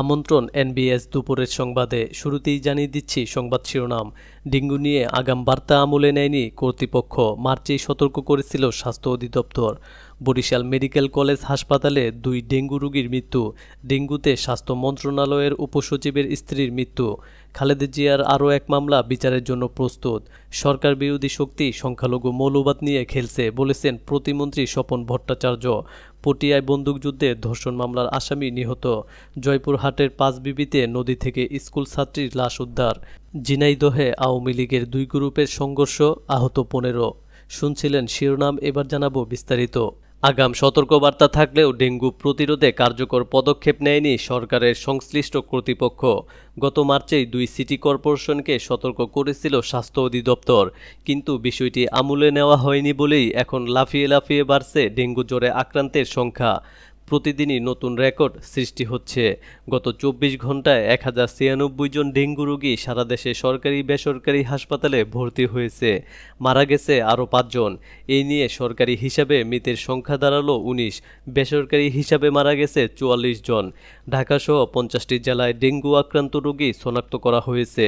আমন্ত্রণ এনবিএস দুপুরের সংবাদে শুরুতেই জানিয়ে দিচ্ছি সংবাদ শিরোনাম ডেঙ্গু নিয়ে আগাম বার্তা আমলে নেয়নি কর্তৃপক্ষ মার্চেই সতর্ক করেছিল স্বাস্থ্য অধিদপ্তর বরিশাল মেডিকেল কলেজ হাসপাতালে দুই ডেঙ্গু রোগীর মৃত্যু ডেঙ্গুতে স্বাস্থ্য মন্ত্রণালয়ের উপসচিবের স্ত্রীর মৃত্যু খালেদা জিয়ার আরও এক মামলা বিচারের জন্য প্রস্তুত সরকার বিরোধী শক্তি সংখ্যালঘু মৌলবাদ নিয়ে খেলছে বলেছেন প্রতিমন্ত্রী স্বপন ভট্টাচার্য পটিয়ায় বন্দুকযুদ্ধে ধর্ষণ মামলার আসামি নিহত জয়পুরহাটের বিবিতে নদী থেকে স্কুল ছাত্রীর লাশ উদ্ধার জিনাইদহে আওয়ামী লীগের দুই গ্রুপের সংঘর্ষ আহত পনেরো শুনছিলেন শিরোনাম এবার জানাবো বিস্তারিত আগাম সতর্কবার্তা থাকলেও ডেঙ্গু প্রতিরোধে কার্যকর পদক্ষেপ নেয়নি সরকারের সংশ্লিষ্ট কর্তৃপক্ষ গত মার্চেই দুই সিটি কর্পোরেশনকে সতর্ক করেছিল স্বাস্থ্য অধিদপ্তর কিন্তু বিষয়টি আমুলে নেওয়া হয়নি বলেই এখন লাফিয়ে লাফিয়ে বাড়ছে ডেঙ্গু জ্বরে আক্রান্তের সংখ্যা প্রতিদিনই নতুন রেকর্ড সৃষ্টি হচ্ছে গত চব্বিশ ঘন্টায় এক হাজার ছিয়ানব্বই জন ডেঙ্গু রোগী সারা দেশে সরকারি বেসরকারি হাসপাতালে ভর্তি হয়েছে মারা গেছে আরও পাঁচজন এই নিয়ে সরকারি হিসাবে মৃতের সংখ্যা দাঁড়ালো উনিশ বেসরকারি হিসাবে মারা গেছে চুয়াল্লিশ জন ঢাকাসহ পঞ্চাশটি জেলায় ডেঙ্গু আক্রান্ত রোগী শনাক্ত করা হয়েছে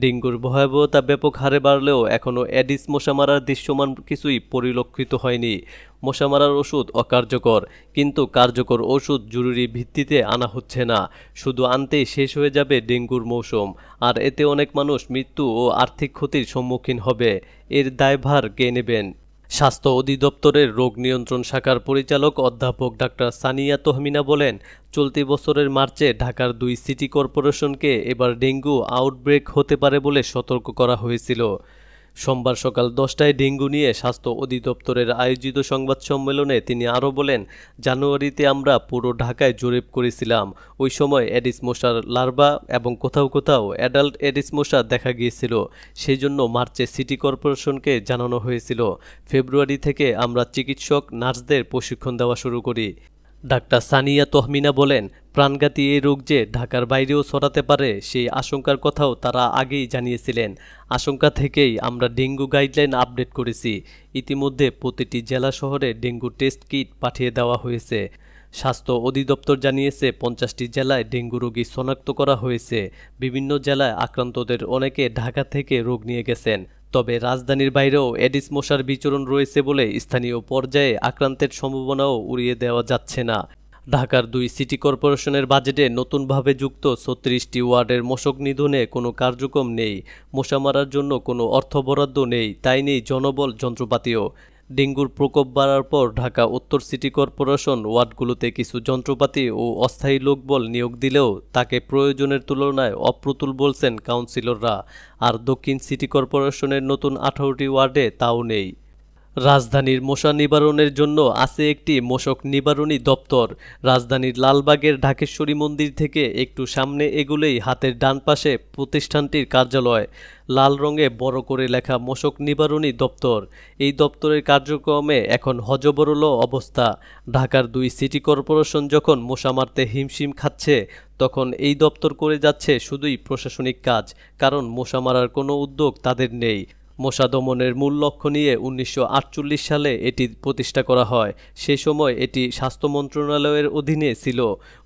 ডেঙ্গুর ভয়াবহতা ব্যাপক হারে বাড়লেও এখনও অ্যাডিস মশা মারার দৃশ্যমান কিছুই পরিলক্ষিত হয়নি মশা মারার ওষুধ অকার্যকর কিন্তু কার্য কার্যকর ওষুধ জরুরি ভিত্তিতে আনা হচ্ছে না শুধু আনতেই শেষ হয়ে যাবে ডেঙ্গুর মৌসুম আর এতে অনেক মানুষ মৃত্যু ও আর্থিক ক্ষতির সম্মুখীন হবে এর দায়ভার কে নেবেন স্বাস্থ্য অধিদপ্তরের রোগ নিয়ন্ত্রণ শাখার পরিচালক অধ্যাপক ডাক্তার সানিয়া তহমিনা বলেন চলতি বছরের মার্চে ঢাকার দুই সিটি কর্পোরেশনকে এবার ডেঙ্গু আউটব্রেক হতে পারে বলে সতর্ক করা হয়েছিল সোমবার সকাল দশটায় ডেঙ্গু নিয়ে স্বাস্থ্য অধিদপ্তরের আয়োজিত সংবাদ সম্মেলনে তিনি আরও বলেন জানুয়ারিতে আমরা পুরো ঢাকায় জরিপ করেছিলাম ওই সময় এডিস মশার লার্ভা এবং কোথাও কোথাও অ্যাডাল্ট এডিস মশা দেখা গিয়েছিল সেই জন্য মার্চে সিটি কর্পোরেশনকে জানানো হয়েছিল ফেব্রুয়ারি থেকে আমরা চিকিৎসক নার্সদের প্রশিক্ষণ দেওয়া শুরু করি ডাক্তার সানিয়া তহমিনা বলেন প্রাণঘাতী এই রোগ যে ঢাকার বাইরেও ছড়াতে পারে সেই আশঙ্কার কথাও তারা আগেই জানিয়েছিলেন আশঙ্কা থেকেই আমরা ডেঙ্গু গাইডলাইন আপডেট করেছি ইতিমধ্যে প্রতিটি জেলা শহরে ডেঙ্গু টেস্ট কিট পাঠিয়ে দেওয়া হয়েছে স্বাস্থ্য অধিদপ্তর জানিয়েছে পঞ্চাশটি জেলায় ডেঙ্গু রোগী শনাক্ত করা হয়েছে বিভিন্ন জেলায় আক্রান্তদের অনেকে ঢাকা থেকে রোগ নিয়ে গেছেন তবে রাজধানীর বাইরেও এডিস মশার বিচরণ রয়েছে বলে স্থানীয় পর্যায়ে আক্রান্তের সম্ভাবনাও উড়িয়ে দেওয়া যাচ্ছে না ঢাকার দুই সিটি কর্পোরেশনের বাজেটে নতুনভাবে যুক্ত ছত্রিশটি ওয়ার্ডের মশক নিধনে কোনো কার্যক্রম নেই মশা মারার জন্য কোনো অর্থ বরাদ্দ নেই তাই নেই জনবল যন্ত্রপাতিও ডেঙ্গুর প্রকোপ বাড়ার পর ঢাকা উত্তর সিটি কর্পোরেশন ওয়ার্ডগুলোতে কিছু যন্ত্রপাতি ও অস্থায়ী লোকবল নিয়োগ দিলেও তাকে প্রয়োজনের তুলনায় অপ্রতুল বলছেন কাউন্সিলররা আর দক্ষিণ সিটি কর্পোরেশনের নতুন আঠারোটি ওয়ার্ডে তাও নেই রাজধানীর মশা নিবারণের জন্য আছে একটি মশক নিবারণী দপ্তর রাজধানীর লালবাগের ঢাকেশ্বরী মন্দির থেকে একটু সামনে এগুলেই হাতের ডান পাশে প্রতিষ্ঠানটির কার্যালয় লাল রঙে বড় করে লেখা মশক নিবারণী দপ্তর এই দপ্তরের কার্যক্রমে এখন হজবরল অবস্থা ঢাকার দুই সিটি কর্পোরেশন যখন মশা মারতে হিমশিম খাচ্ছে তখন এই দপ্তর করে যাচ্ছে শুধুই প্রশাসনিক কাজ কারণ মশা মারার কোনো উদ্যোগ তাদের নেই মশা দমনের মূল লক্ষ্য নিয়ে উনিশশো সালে এটি প্রতিষ্ঠা করা হয় সে সময় এটি স্বাস্থ্য মন্ত্রণালয়ের অধীনে ছিল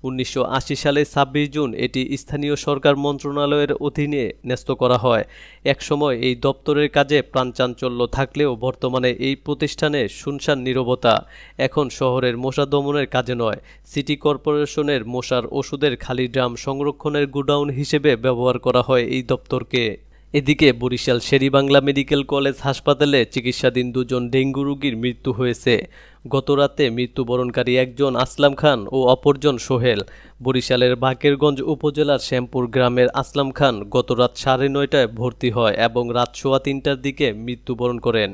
উনিশশো সালে ছাব্বিশ জুন এটি স্থানীয় সরকার মন্ত্রণালয়ের অধীনে ন্যস্ত করা হয় একসময় এই দপ্তরের কাজে প্রাণচাঞ্চল্য থাকলেও বর্তমানে এই প্রতিষ্ঠানে শুনশান নিরবতা এখন শহরের মশা দমনের কাজে নয় সিটি কর্পোরেশনের মশার ওষুধের খালি ড্রাম সংরক্ষণের গুডাউন হিসেবে ব্যবহার করা হয় এই দপ্তরকে এদিকে বরিশাল শেরিবাংলা মেডিকেল কলেজ হাসপাতালে চিকিৎসাধীন দুজন ডেঙ্গু রোগীর মৃত্যু হয়েছে গতরাতে মৃত্যুবরণকারী একজন আসলাম খান ও অপরজন সোহেল বরিশালের বাকেরগঞ্জ উপজেলার শ্যামপুর গ্রামের আসলাম খান গতরাত সাড়ে নয়টায় ভর্তি হয় এবং রাত সোয়া তিনটার দিকে মৃত্যুবরণ করেন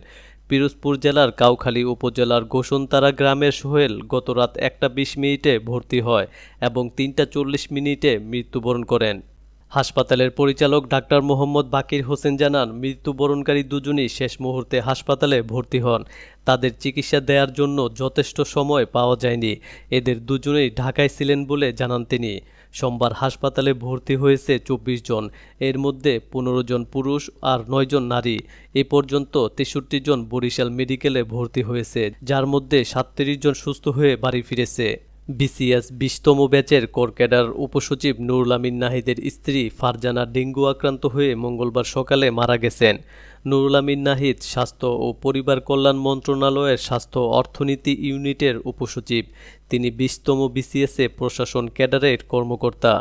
পিরোজপুর জেলার কাউখালী উপজেলার গোসনতারা গ্রামের সোহেল গতরাত একটা বিশ মিনিটে ভর্তি হয় এবং তিনটা চল্লিশ মিনিটে মৃত্যুবরণ করেন হাসপাতালের পরিচালক ডাক্তার মোহাম্মদ বাকির হোসেন জানান মৃত্যুবরণকারী দুজনই শেষ মুহূর্তে হাসপাতালে ভর্তি হন তাদের চিকিৎসা দেওয়ার জন্য যথেষ্ট সময় পাওয়া যায়নি এদের দুজনেই ঢাকায় ছিলেন বলে জানান তিনি সোমবার হাসপাতালে ভর্তি হয়েছে চব্বিশ জন এর মধ্যে পনেরো জন পুরুষ আর নয় জন নারী এ পর্যন্ত তেষট্টি জন বরিশাল মেডিকেলে ভর্তি হয়েছে যার মধ্যে সাতত্রিশ জন সুস্থ হয়ে বাড়ি ফিরেছে বিসিএস বিশতম ব্যাচের ক্যাডার উপসচিব নুরুল আমিন নাহিদের স্ত্রী ফারজানা ডেঙ্গু আক্রান্ত হয়ে মঙ্গলবার সকালে মারা গেছেন নুরুল আমিন নাহিদ স্বাস্থ্য ও পরিবার কল্যাণ মন্ত্রণালয়ের স্বাস্থ্য অর্থনীতি ইউনিটের উপসচিব তিনি বিশতম বিসিএসে প্রশাসন ক্যাডারের কর্মকর্তা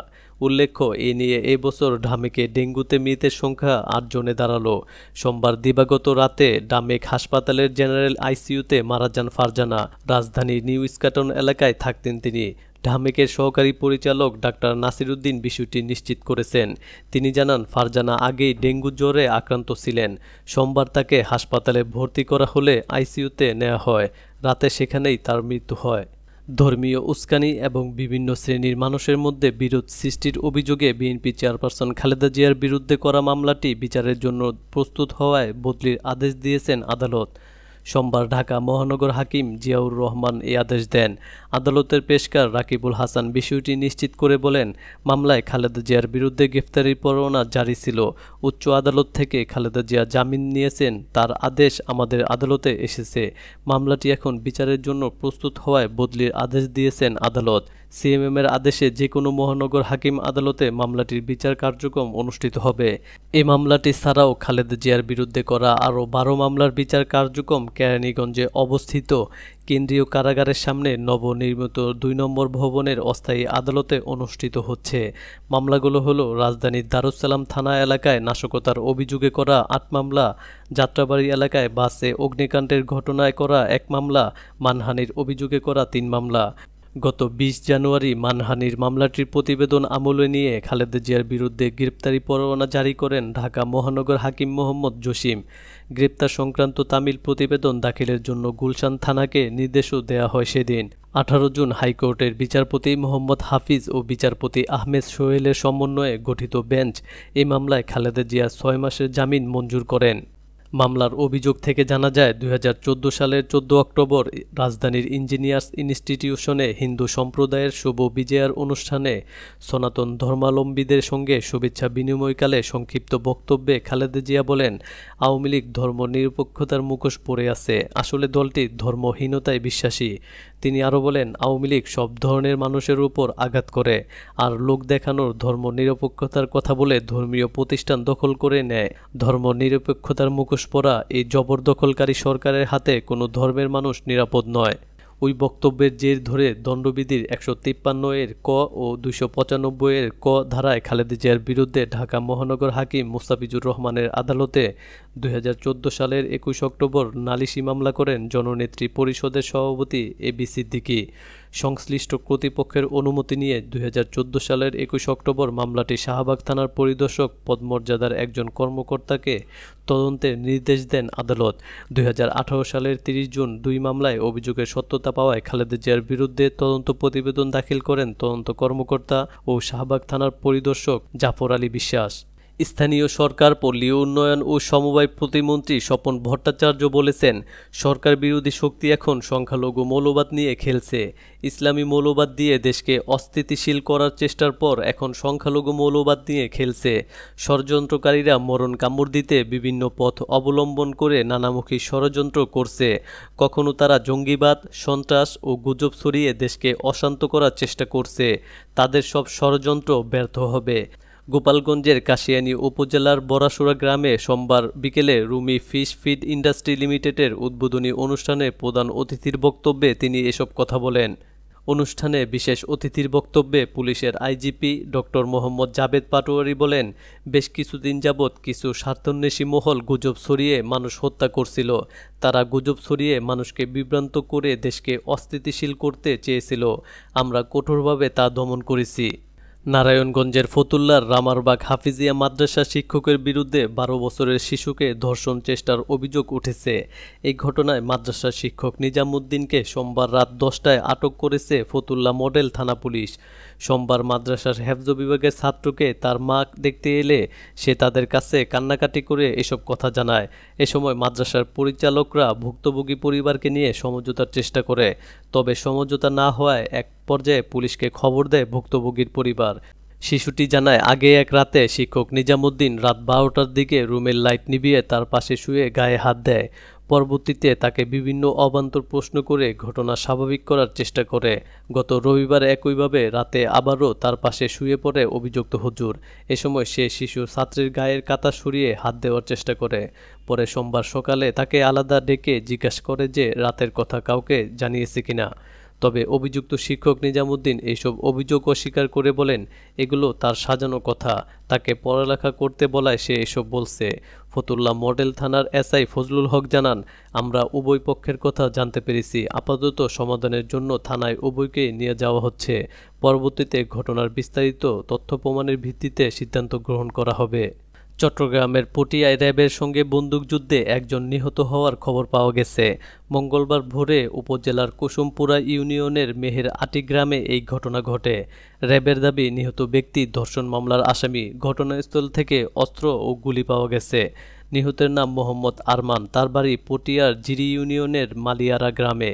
উল্লেখ্য এ নিয়ে এবছর ঢামেকে ডেঙ্গুতে মৃতের সংখ্যা আটজনে দাঁড়ালো সোমবার দিবাগত রাতে ডামেক হাসপাতালের জেনারেল আইসিইউতে মারা যান ফারজানা রাজধানীর নিউ ইস্কাটন এলাকায় থাকতেন তিনি ঢামেকের সহকারী পরিচালক ডাক্তার নাসিরুদ্দিন বিষয়টি নিশ্চিত করেছেন তিনি জানান ফারজানা আগেই ডেঙ্গু জ্বরে আক্রান্ত ছিলেন সোমবার তাকে হাসপাতালে ভর্তি করা হলে আইসিইউতে নেওয়া হয় রাতে সেখানেই তার মৃত্যু হয় ধর্মীয় উস্কানি এবং বিভিন্ন শ্রেণীর মানুষের মধ্যে বিরোধ সৃষ্টির অভিযোগে বিএনপি চেয়ারপারসন খালেদা জিয়ার বিরুদ্ধে করা মামলাটি বিচারের জন্য প্রস্তুত হওয়ায় বদলির আদেশ দিয়েছেন আদালত সোমবার ঢাকা মহানগর হাকিম জিয়াউর রহমান এই আদেশ দেন আদালতের পেশকার রাকিবুল হাসান বিষয়টি নিশ্চিত করে বলেন মামলায় খালেদা জিয়ার বিরুদ্ধে গ্রেফতারি পরোয়ানা জারি ছিল উচ্চ আদালত থেকে খালেদা জিয়া জামিন নিয়েছেন তার আদেশ আমাদের আদালতে এসেছে মামলাটি এখন বিচারের জন্য প্রস্তুত হওয়ায় বদলির আদেশ দিয়েছেন আদালত সিএমএমের আদেশে যে কোনো মহানগর হাকিম আদালতে মামলাটির বিচার কার্যক্রম অনুষ্ঠিত হবে এ মামলাটি ছাড়াও খালেদ জিয়ার বিরুদ্ধে করা আরও বারো মামলার বিচার কার্যক্রম কেরানীগঞ্জে অবস্থিত কেন্দ্রীয় কারাগারের সামনে নবনির্মিত দুই নম্বর ভবনের অস্থায়ী আদালতে অনুষ্ঠিত হচ্ছে মামলাগুলো হলো রাজধানীর দারুসালাম থানা এলাকায় নাশকতার অভিযোগে করা আট মামলা যাত্রাবাড়ি এলাকায় বাসে অগ্নিকাণ্ডের ঘটনায় করা এক মামলা মানহানির অভিযোগে করা তিন মামলা গত ২০ জানুয়ারি মানহানির মামলাটির প্রতিবেদন আমলে নিয়ে খালেদা জিয়ার বিরুদ্ধে গ্রেপ্তারি পরোয়ানা জারি করেন ঢাকা মহানগর হাকিম মোহাম্মদ জসিম গ্রেপ্তার সংক্রান্ত তামিল প্রতিবেদন দাখিলের জন্য গুলশান থানাকে নির্দেশও দেয়া হয় সেদিন আঠারো জুন হাইকোর্টের বিচারপতি মোহাম্মদ হাফিজ ও বিচারপতি আহমেদ সোহেলের সমন্বয়ে গঠিত বেঞ্চ এই মামলায় খালেদা জিয়া ছয় মাসের জামিন মঞ্জুর করেন মামলার অভিযোগ থেকে জানা যায় দুই সালের চোদ্দ অক্টোবর রাজধানীর ইঞ্জিনিয়ার্স ইনস্টিটিউশনে হিন্দু সম্প্রদায়ের শুভ বিজয়ার অনুষ্ঠানে সনাতন ধর্মাবলম্বীদের সঙ্গে শুভেচ্ছা বিনিময়কালে সংক্ষিপ্ত বক্তব্যে খালেদা জিয়া বলেন আওয়ামী লীগ ধর্মনিরপেক্ষতার মুখোশ পড়ে আছে আসলে দলটি ধর্মহীনতায় বিশ্বাসী তিনি আরও বলেন আওয়ামী লীগ সব ধরনের মানুষের উপর আঘাত করে আর লোক দেখানোর ধর্ম নিরপেক্ষতার কথা বলে ধর্মীয় প্রতিষ্ঠান দখল করে নেয় ধর্ম নিরপেক্ষতার মুখোশ পরা এই জবরদখলকারী সরকারের হাতে কোনো ধর্মের মানুষ নিরাপদ নয় ওই বক্তব্যের জের ধরে দণ্ডবিধির একশো তিপ্পান্ন এর ক ও দুইশো পঁচানব্বই এর ক ধারায় খালেদা জিয়ার বিরুদ্ধে ঢাকা মহানগর হাকিম মুস্তাফিজুর রহমানের আদালতে দুই সালের একুশ অক্টোবর নালিশি মামলা করেন জননেত্রী পরিষদের সভাপতি এ বি সিদ্দিকি সংশ্লিষ্ট কর্তৃপক্ষের অনুমতি নিয়ে দুই সালের একুশ অক্টোবর মামলাটি শাহবাগ থানার পরিদর্শক পদমর্যাদার একজন কর্মকর্তাকে তদন্তের নির্দেশ দেন আদালত দুই সালের ৩০ জুন দুই মামলায় অভিযোগের সত্যতা পাওয়ায় খালেদা জিয়ার বিরুদ্ধে তদন্ত প্রতিবেদন দাখিল করেন তদন্ত কর্মকর্তা ও শাহবাগ থানার পরিদর্শক জাফর আলী বিশ্বাস স্থানীয় সরকার পল্লীয় উন্নয়ন ও সমবায় প্রতিমন্ত্রী স্বপন ভট্টাচার্য বলেছেন সরকার বিরোধী শক্তি এখন সংখ্যালঘু মৌলবাদ নিয়ে খেলছে ইসলামী মৌলবাদ দিয়ে দেশকে অস্থিতিশীল করার চেষ্টার পর এখন সংখ্যালঘু মৌলবাদ নিয়ে খেলছে ষড়যন্ত্রকারীরা মরণ কামড় দিতে বিভিন্ন পথ অবলম্বন করে নানামুখী ষড়যন্ত্র করছে কখনো তারা জঙ্গিবাদ সন্ত্রাস ও গুজব ছড়িয়ে দেশকে অশান্ত করার চেষ্টা করছে তাদের সব ষড়যন্ত্র ব্যর্থ হবে গোপালগঞ্জের কাশিয়ানী উপজেলার বরাসুরা গ্রামে সোমবার বিকেলে রুমি ফিশ ফিড ইন্ডাস্ট্রি লিমিটেডের উদ্বোধনী অনুষ্ঠানে প্রধান অতিথির বক্তব্যে তিনি এসব কথা বলেন অনুষ্ঠানে বিশেষ অতিথির বক্তব্যে পুলিশের আইজিপি ডক্টর মোহাম্মদ জাবেদ পাটোয়ারি বলেন বেশ কিছুদিন যাবৎ কিছু স্বার্থন্বেষী মহল গুজব ছড়িয়ে মানুষ হত্যা করছিল তারা গুজব ছড়িয়ে মানুষকে বিভ্রান্ত করে দেশকে অস্থিতিশীল করতে চেয়েছিল আমরা কঠোরভাবে তা দমন করেছি নারায়ণগঞ্জের ফতুল্লার রামারবাগ হাফিজিয়া মাদ্রাসা শিক্ষকের বিরুদ্ধে বারো বছরের শিশুকে ধর্ষণ চেষ্টার অভিযোগ উঠেছে এই ঘটনায় মাদ্রাসা শিক্ষক নিজামুদ্দিনকে সোমবার রাত দশটায় আটক করেছে ফতুল্লা মডেল থানা পুলিশ সোমবার মাদ্রাসার হেফজ বিভাগের ছাত্রকে তার মা দেখতে এলে সে তাদের কাছে কান্নাকাটি করে এসব কথা জানায় এ সময় মাদ্রাসার পরিচালকরা ভুক্তভোগী পরিবারকে নিয়ে সমঝোতার চেষ্টা করে তবে সমঝোতা না হওয়ায় এক পর্যায়ে পুলিশকে খবর দেয় ভুক্তভোগীর পরিবার শিশুটি জানায় আগে এক রাতে শিক্ষক নিজামুদ্দিন রাত বারোটার দিকে রুমের লাইট নিভিয়ে তার পাশে শুয়ে গায়ে হাত দেয় পরবর্তীতে তাকে বিভিন্ন অবান্তর প্রশ্ন করে ঘটনা স্বাভাবিক করার চেষ্টা করে গত রবিবার একইভাবে রাতে আবারও তার পাশে শুয়ে পড়ে অভিযুক্ত হুজুর এ সময় সে শিশু ছাত্রীর গায়ের কাতা সরিয়ে হাত দেওয়ার চেষ্টা করে পরে সোমবার সকালে তাকে আলাদা ডেকে জিজ্ঞাসা করে যে রাতের কথা কাউকে জানিয়েছে কিনা তবে অভিযুক্ত শিক্ষক নিজামুদ্দিন এইসব অভিযোগ অস্বীকার করে বলেন এগুলো তার সাজানো কথা তাকে পড়ালেখা করতে বলায় সে এসব বলছে ফতুল্লা মডেল থানার এসআই ফজলুল হক জানান আমরা উভয় পক্ষের কথা জানতে পেরেছি আপাতত সমাধানের জন্য থানায় উভয়কে নিয়ে যাওয়া হচ্ছে পরবর্তীতে ঘটনার বিস্তারিত তথ্য প্রমাণের ভিত্তিতে সিদ্ধান্ত গ্রহণ করা হবে চট্টগ্রামের পটিয়ায় র্যাবের সঙ্গে বন্দুকযুদ্ধে একজন নিহত হওয়ার খবর পাওয়া গেছে মঙ্গলবার ভোরে উপজেলার কুসুমপুরা ইউনিয়নের মেহের আটি গ্রামে এই ঘটনা ঘটে র্যাবের দাবি নিহত ব্যক্তি ধর্ষণ মামলার আসামি ঘটনাস্থল থেকে অস্ত্র ও গুলি পাওয়া গেছে নিহতের নাম মোহাম্মদ আরমান তার বাড়ি পটিয়ার জিরি ইউনিয়নের মালিয়ারা গ্রামে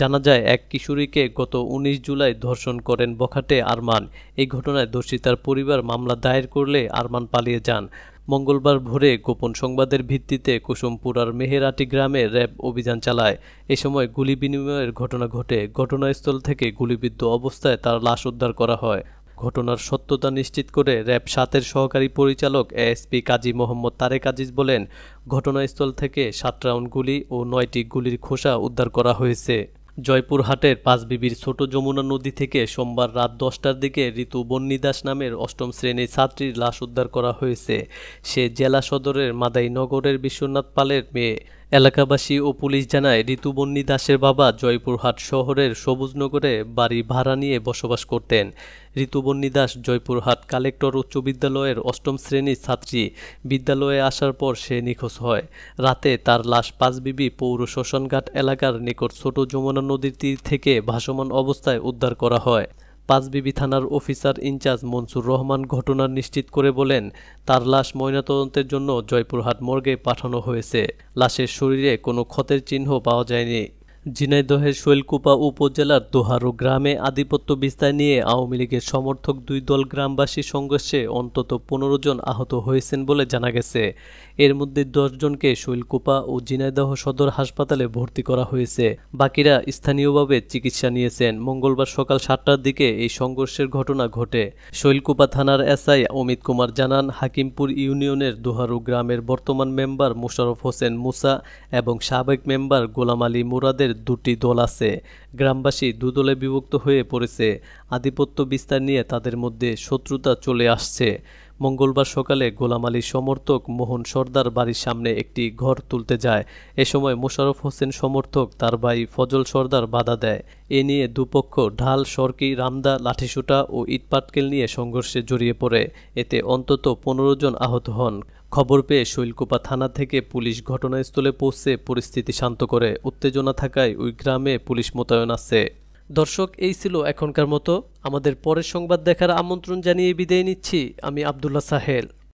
জানা যায় এক কিশোরীকে গত ১৯ জুলাই ধর্ষণ করেন বখাটে আরমান এই ঘটনায় দোষী তার পরিবার মামলা দায়ের করলে আরমান পালিয়ে যান মঙ্গলবার ভোরে গোপন সংবাদের ভিত্তিতে কুসুমপুরার মেহেরাটি গ্রামে র্যাব অভিযান চালায় এ সময় গুলি বিনিময়ের ঘটনা ঘটে ঘটনাস্থল থেকে গুলিবিদ্ধ অবস্থায় তার লাশ উদ্ধার করা হয় ঘটনার সত্যতা নিশ্চিত করে র্যাব সাতের সহকারী পরিচালক এএসপি কাজী মোহাম্মদ তারেক আজিজ বলেন ঘটনাস্থল থেকে সাত রাউন্ড গুলি ও নয়টি গুলির খোসা উদ্ধার করা হয়েছে জয়পুরহাটের পাঁচবিবির ছোট যমুনা নদী থেকে সোমবার রাত দশটার দিকে ঋতু বন্নিদাস নামের অষ্টম শ্রেণীর ছাত্রীর লাশ উদ্ধার করা হয়েছে সে জেলা সদরের মাদাইনগরের বিশ্বনাথ পালের মেয়ে এলাকাবাসী ও পুলিশ জানায় ঋতুবন্নি দাসের বাবা জয়পুরহাট শহরের সবুজনগরে বাড়ি ভাড়া নিয়ে বসবাস করতেন ঋতুবন্নি দাস জয়পুরহাট কালেক্টর উচ্চ বিদ্যালয়ের অষ্টম শ্রেণীর ছাত্রী বিদ্যালয়ে আসার পর সে নিখোঁজ হয় রাতে তার লাশ পাঁচবিবি পৌর শ্মশানঘাট এলাকার নিকট ছোট যমুনা নদীর তীর থেকে ভাসমান অবস্থায় উদ্ধার করা হয় পাঁচবিবি থানার অফিসার ইনচার্জ মনসুর রহমান ঘটনা নিশ্চিত করে বলেন তার লাশ ময়নাতদন্তের জন্য জয়পুরহাট মর্গে পাঠানো হয়েছে লাশের শরীরে কোনো ক্ষতের চিহ্ন পাওয়া যায়নি ঝিনাইদহের শৈলকুপা উপজেলার দোহারু গ্রামে আধিপত্য বিস্তার নিয়ে আওয়ামী লীগের সমর্থক দুই দল গ্রামবাসী সংঘর্ষে অন্তত পনেরো জন আহত হয়েছেন বলে জানা গেছে এর মধ্যে দশজনকে শৈলকুপা ও ঝিনাইদহ সদর হাসপাতালে ভর্তি করা হয়েছে বাকিরা স্থানীয়ভাবে চিকিৎসা নিয়েছেন মঙ্গলবার সকাল সাতটার দিকে এই সংঘর্ষের ঘটনা ঘটে শৈলকুপা থানার এসআই অমিত কুমার জানান হাকিমপুর ইউনিয়নের দোহারু গ্রামের বর্তমান মেম্বার মোশারফ হোসেন মুসা এবং সাবেক মেম্বার গোলাম আলী মুরাদের দুটি দল আছে গ্রামবাসী দুদলে বিভক্ত হয়ে পড়েছে আধিপত্য বিস্তার নিয়ে তাদের মধ্যে শত্রুতা চলে আসছে মঙ্গলবার সকালে গোলাম আলী সমর্থক মোহন সর্দার বাড়ির সামনে একটি ঘর তুলতে যায় এ সময় মোশারফ হোসেন সমর্থক তার ভাই ফজল সর্দার বাধা দেয় এ নিয়ে দুপক্ষ ঢাল সরকি রামদা লাঠিসুটা ও ইটপাটকেল নিয়ে সংঘর্ষে জড়িয়ে পড়ে এতে অন্তত পনেরো জন আহত হন খবর পেয়ে শৈলকুপা থানা থেকে পুলিশ ঘটনাস্থলে পৌঁছে পরিস্থিতি শান্ত করে উত্তেজনা থাকায় ওই গ্রামে পুলিশ মোতায়েন আছে দর্শক এই ছিল এখনকার মতো আমাদের পরের সংবাদ দেখার আমন্ত্রণ জানিয়ে বিদায় নিচ্ছি আমি আবদুল্লাহ সাহেল